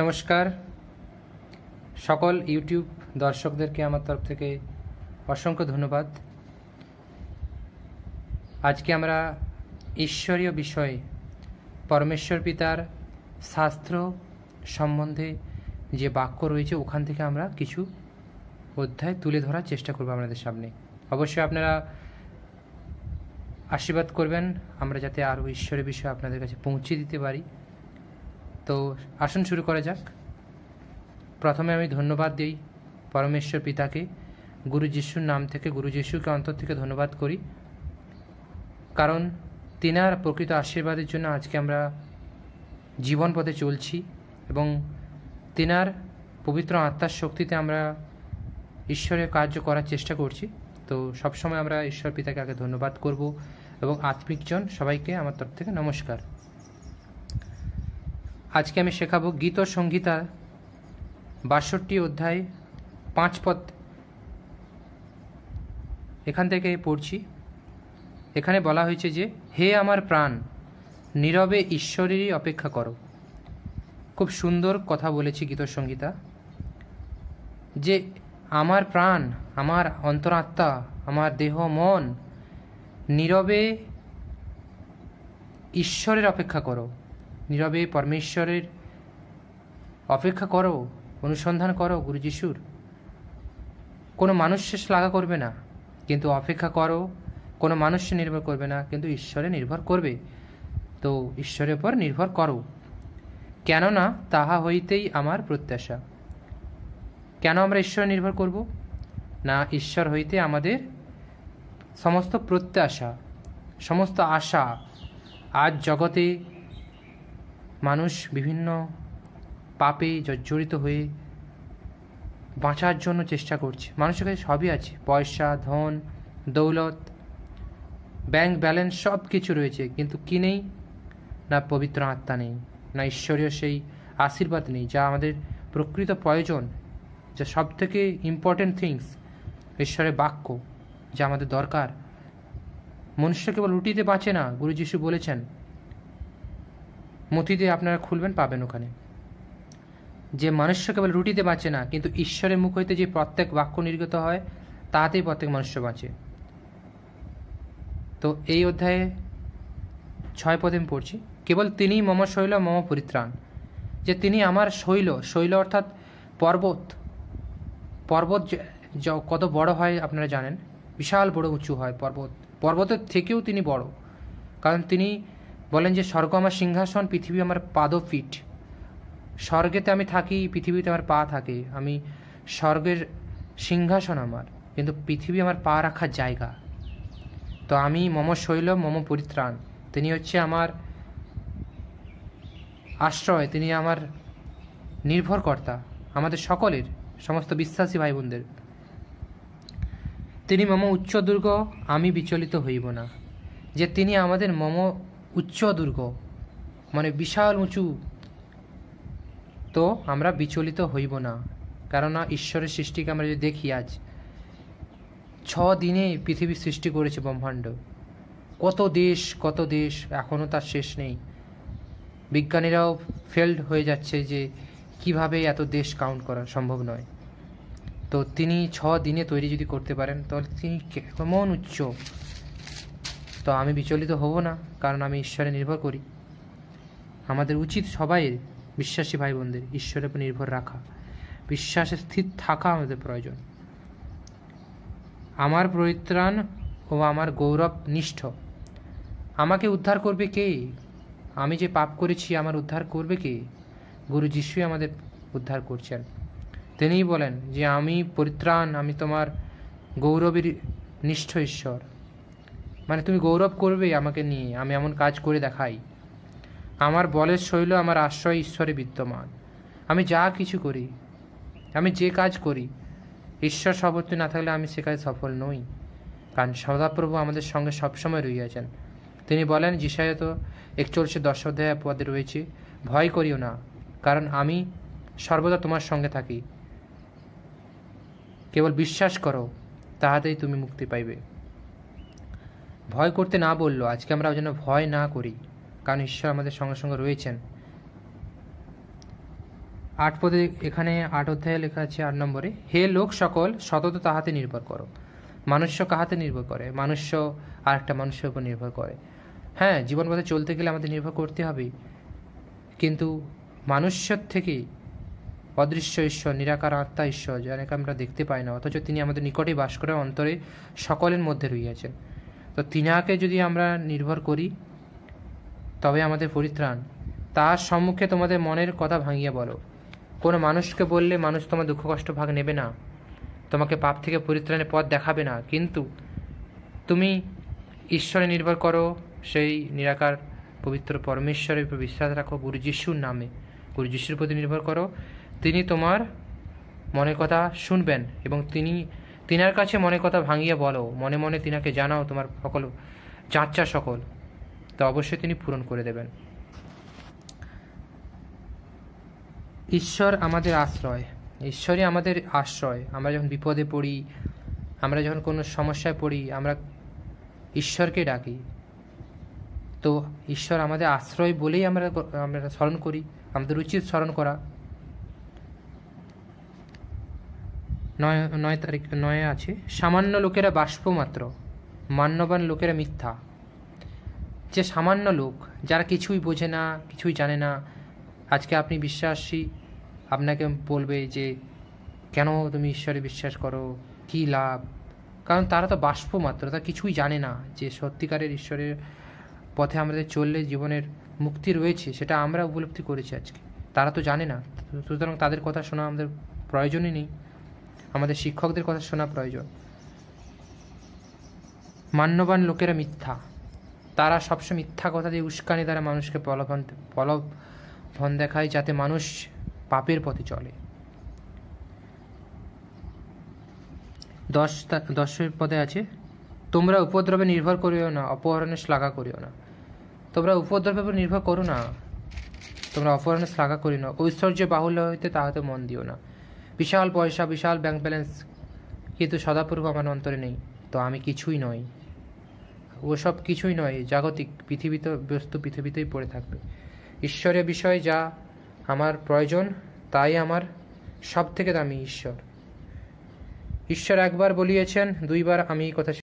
নমস্কার সকল ইউটিউব দর্শকদেরকে আমার তরফ থেকে অসংখ্য ধন্যবাদ আজকে আমরা ঈশ্বরীয় বিষয়ে পরমেশ্বর পিতার শাস্ত্র সম্বন্ধে যে বাক্য রয়েছে ওখান থেকে আমরা কিছু অধ্যায় তুলে ধরার চেষ্টা করব আপনাদের সামনে অবশ্যই আপনারা আশীর্বাদ করবেন আমরা যাতে আরও ঈশ্বরের বিষয়ে আপনাদের কাছে পৌঁছে দিতে পারি তো আসুন শুরু করা যাক প্রথমে আমি ধন্যবাদ দিই পরমেশ্বর পিতাকে গুরু যিশুর নাম থেকে গুরু যিশুকে অন্তর থেকে ধন্যবাদ করি কারণ তেনার প্রকৃত আশীর্বাদের জন্য আজকে আমরা জীবন পথে চলছি এবং তেনার পবিত্র আত্মার শক্তিতে আমরা ঈশ্বরের কার্য করার চেষ্টা করছি তো সবসময় আমরা ঈশ্বর পিতাকে আগে ধন্যবাদ করব এবং আত্মিকজন সবাইকে আমার তরফ থেকে নমস্কার আজকে আমি শেখাবো গীত সংহিতা বাষট্টি অধ্যায় পাঁচ পদ এখান থেকে পড়ছি এখানে বলা হয়েছে যে হে আমার প্রাণ নীরবে ঈশ্বরেরই অপেক্ষা করো খুব সুন্দর কথা বলেছি সংগীতা যে আমার প্রাণ আমার অন্তরাত্মা আমার দেহ মন নীরবে ঈশ্বরের অপেক্ষা করো নীরবে পরমেশ্বরের অপেক্ষা করো অনুসন্ধান করো গুরু যিশুর কোনো মানুষ শেষ লাগা করবে না কিন্তু অপেক্ষা করো কোনো মানুষ নির্ভর করবে না কিন্তু ঈশ্বরে নির্ভর করবে তো ঈশ্বরের উপর নির্ভর করো কেননা তাহা হইতেই আমার প্রত্যাশা কেন আমরা ঈশ্বরে নির্ভর করব না ঈশ্বর হইতে আমাদের সমস্ত প্রত্যাশা সমস্ত আশা আজ জগতে মানুষ বিভিন্ন পাপে জর্জরিত হয়ে বাঁচার জন্য চেষ্টা করছে মানুষের কাছে সবই আছে পয়সা ধন দৌলত ব্যাংক ব্যালেন্স সব কিছু রয়েছে কিন্তু কি নেই না পবিত্র আত্মা নেই না ঈশ্বরীয় সেই আশীর্বাদ নেই যা আমাদের প্রকৃত প্রয়োজন যা সব থেকে ইম্পর্ট্যান্ট থিংস ঈশ্বরের বাক্য যা আমাদের দরকার মনুষ্য কেবল রুটিতে বাঁচে না গুরু যিশু বলেছেন মতি দিয়ে আপনারা খুলবেন পাবেন ওখানে যে মনুষ্য কেবল রুটিতে বাঁচে না কিন্তু ঈশ্বরের মুখ হইতে যে প্রত্যেক বাক্য নির্গত হয় তাহাতেই প্রত্যেক মনুষ্য বাঁচে তো এই অধ্যায়ে ছয় পদে আমি পড়ছি কেবল তিনিই মম শৈল মম পরিত্রাণ যে তিনি আমার শৈল শৈল অর্থাৎ পর্বত পর্বত কত বড় হয় আপনারা জানেন বিশাল বড় উঁচু হয় পর্বত পর্বতের থেকেও তিনি বড় কারণ তিনি বলেন যে স্বর্গ আমার সিংহাসন পৃথিবী আমার পাদপীঠ স্বর্গেতে আমি থাকি পৃথিবীতে আমার পা থাকে আমি স্বর্গের সিংহাসন আমার কিন্তু পৃথিবী আমার পা রাখার জায়গা তো আমি মম শৈল মম পরিত্রাণ তিনি হচ্ছে আমার আশ্রয় তিনি আমার নির্ভরকর্তা আমাদের সকলের সমস্ত বিশ্বাসী ভাই বোনদের তিনি মম উচ্চ দুর্গ আমি বিচলিত হইব না যে তিনি আমাদের মম উচ্চ দুর্গ মানে বিশাল উঁচু তো আমরা বিচলিত হইব না কেননা ঈশ্বরের সৃষ্টিকে আমরা যদি দেখি আজ ছ দিনে পৃথিবীর সৃষ্টি করেছে ব্রহ্মাণ্ড কত দেশ কত দেশ এখনও তার শেষ নেই বিজ্ঞানীরাও ফেল্ড হয়ে যাচ্ছে যে কিভাবে এত দেশ কাউন্ট করা সম্ভব নয় তো তিনি ছ দিনে তৈরি যদি করতে পারেন তাহলে তিনি কেমন উচ্চ তো আমি বিচলিত হব না কারণ আমি ঈশ্বরে নির্ভর করি আমাদের উচিত সবাইয়ের বিশ্বাসী ভাই বোনদের ঈশ্বরের উপর নির্ভর রাখা বিশ্বাসে স্থির থাকা আমাদের প্রয়োজন আমার পরিত্রাণ ও আমার গৌরব নিষ্ঠ আমাকে উদ্ধার করবে কে আমি যে পাপ করেছি আমার উদ্ধার করবে কে গুরু যিশুই আমাদের উদ্ধার করছেন তিনিই বলেন যে আমি পরিত্রাণ আমি তোমার গৌরবের নিষ্ঠ ঈশ্বর মানে তুমি গৌরব করবে আমাকে নিয়ে আমি এমন কাজ করে দেখাই আমার বলের শৈল আমার আশ্রয় ঈশ্বরে বিদ্যমান আমি যা কিছু করি আমি যে কাজ করি ঈশ্বর সমর্থন না থাকলে আমি সে কাজে সফল নই কারণ সদাপ্রভু আমাদের সঙ্গে সবসময় রইয়াছেন তিনি বলেন যিশায়ত একচল্লিশে দশ অধ্যায় পদে রয়েছে ভয় করিও না কারণ আমি সর্বদা তোমার সঙ্গে থাকি কেবল বিশ্বাস করো তাহাতেই তুমি মুক্তি পাইবে ভয় করতে না বলল আজকে আমরা যেন ভয় না করি কারণ ঈশ্বর আমাদের সঙ্গে সঙ্গে রয়েছেন আট পদে এখানে আট অধ্যায়ে লেখা আছে আট নম্বরে হে লোক সকল সতত তাহাতে নির্ভর করো মানুষ্য কাহাতে নির্ভর করে মানুষ্য আর একটা মানুষের উপর নির্ভর করে হ্যাঁ জীবনপথে চলতে গেলে আমাদের নির্ভর করতে হবে কিন্তু মানুষ্যর থেকে অদৃশ্য ঈশ্বর নিরাকার আত্মা ঈশ্বর যেন আমরা দেখতে পাই না অথচ তিনি আমাদের নিকটে বাস করে অন্তরে সকলের মধ্যে রইয়াছেন তো তিনাকে যদি আমরা নির্ভর করি তবে আমাদের পরিত্রাণ তার সম্মুখে তোমাদের মনের কথা ভাঙিয়ে বলো কোনো মানুষকে বললে মানুষ তোমার দুঃখ কষ্ট ভাগ নেবে না তোমাকে পাপ থেকে পরিত্রাণের পথ দেখাবে না কিন্তু তুমি ঈশ্বরে নির্ভর করো সেই নিরাকার পবিত্র পরমেশ্বরের উপর বিশ্বাস রাখো গুরু যিশুর নামে গুরু যিশুর প্রতি নির্ভর করো তিনি তোমার মনের কথা শুনবেন এবং তিনি তিনার কাছে মনে কথা ভাঙিয়ে বলো মনে মনে তিনাকে জানাও তোমার সকল চাচ্চা সকল তা অবশ্যই তিনি পূরণ করে দেবেন ঈশ্বর আমাদের আশ্রয় ঈশ্বরই আমাদের আশ্রয় আমরা যখন বিপদে পড়ি আমরা যখন কোনো সমস্যায় পড়ি আমরা ঈশ্বরকে ডাকি তো ঈশ্বর আমাদের আশ্রয় বলেই আমরা আমরা স্মরণ করি আমাদের উচিত স্মরণ করা নয় নয় তারিখ নয় আছে সামান্য লোকেরা বাষ্প মাত্র মান্যবান লোকেরা মিথ্যা যে সামান্য লোক যারা কিছুই বোঝে না কিছুই জানে না আজকে আপনি বিশ্বাসী আপনাকে বলবে যে কেন তুমি ঈশ্বরে বিশ্বাস করো কি লাভ কারণ তারা তো বাষ্প মাত্র তারা কিছুই জানে না যে সত্যিকারের ঈশ্বরের পথে আমাদের চললে জীবনের মুক্তি রয়েছে সেটা আমরা উপলব্ধি করেছি আজকে তারা তো জানে না সুতরাং তাদের কথা শোনা আমাদের প্রয়োজনই নেই আমাদের শিক্ষকদের কথা শোনা প্রয়োজন মান্যবান লোকেরা মিথ্যা তারা সবসময় মিথ্যা কথা দিয়ে উস্কানি দ্বারা মানুষকে প্রলোভন প্রলোভন দেখায় যাতে মানুষ পাপের পথে চলে দশ দশের পদে আছে তোমরা উপদ্রবে নির্ভর করিও না অপহরণের শ্লাঘা করিও না তোমরা উপদ্রবের উপর নির্ভর করো না তোমরা অপহরণের শ্লাঘা করিও না ঐশ্বর্য বাহুল্য হইতে তাহাতে মন দিও না বিশাল পয়সা বিশাল ব্যাংক ব্যালেন্স কিন্তু সদাপূর্ব আমার অন্তরে নেই তো আমি কিছুই নই ওসব কিছুই নয় জাগতিক পৃথিবীতে বস্তু পৃথিবীতেই পড়ে থাকবে ঈশ্বরের বিষয়ে যা আমার প্রয়োজন তাই আমার সব থেকে দামি ঈশ্বর ঈশ্বর একবার বলিয়েছেন দুইবার আমি এই কথা